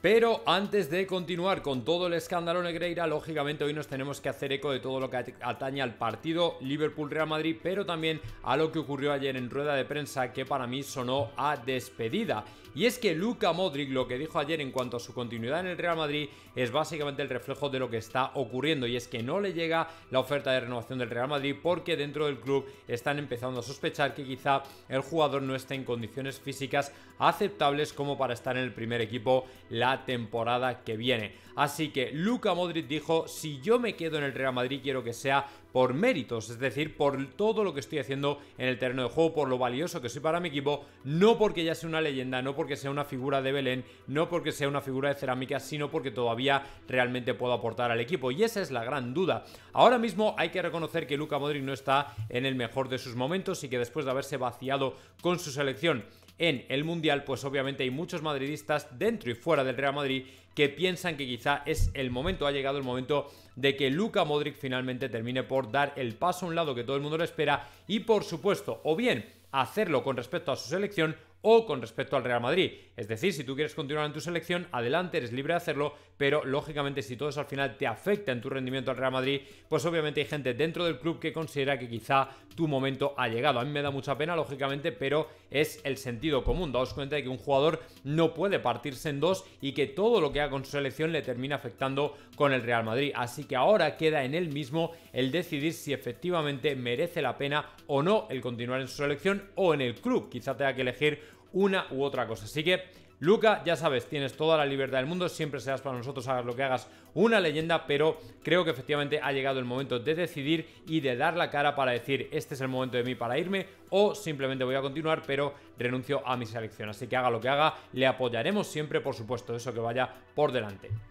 Pero antes de continuar con todo el escándalo Negreira, lógicamente hoy nos tenemos que hacer eco de todo lo que atañe al partido Liverpool-Real Madrid, pero también a lo que ocurrió ayer en rueda de prensa que para mí sonó a despedida. Y es que Luca Modric lo que dijo ayer en cuanto a su continuidad en el Real Madrid es básicamente el reflejo de lo que está ocurriendo y es que no le llega la oferta de renovación del Real Madrid porque dentro del club están empezando a sospechar que quizá el jugador no esté en condiciones físicas aceptables como para estar en el primer equipo. La temporada que viene. Así que Luka Modric dijo, si yo me quedo en el Real Madrid quiero que sea por méritos, es decir, por todo lo que estoy haciendo en el terreno de juego, por lo valioso que soy para mi equipo, no porque ya sea una leyenda, no porque sea una figura de Belén, no porque sea una figura de cerámica, sino porque todavía realmente puedo aportar al equipo. Y esa es la gran duda. Ahora mismo hay que reconocer que Luka Modric no está en el mejor de sus momentos y que después de haberse vaciado con su selección en el Mundial, pues obviamente hay muchos madridistas dentro y fuera del Real Madrid que piensan que quizá es el momento, ha llegado el momento de que Luka Modric finalmente termine por dar el paso a un lado que todo el mundo le espera y por supuesto, o bien hacerlo con respecto a su selección o con respecto al Real Madrid. Es decir, si tú quieres continuar en tu selección, adelante, eres libre de hacerlo, pero lógicamente si todo eso al final te afecta en tu rendimiento al Real Madrid, pues obviamente hay gente dentro del club que considera que quizá tu momento ha llegado. A mí me da mucha pena, lógicamente, pero es el sentido común. Daos cuenta de que un jugador no puede partirse en dos y que todo lo que haga con su selección le termina afectando con el Real Madrid. Así que ahora queda en él mismo el decidir si efectivamente merece la pena o no el continuar en su selección o en el club. Quizá tenga que elegir una u otra cosa. Así que Luca, ya sabes, tienes toda la libertad del mundo, siempre serás para nosotros, hagas lo que hagas, una leyenda, pero creo que efectivamente ha llegado el momento de decidir y de dar la cara para decir, este es el momento de mí para irme o simplemente voy a continuar, pero renuncio a mi selección. Así que haga lo que haga, le apoyaremos siempre, por supuesto, eso que vaya por delante.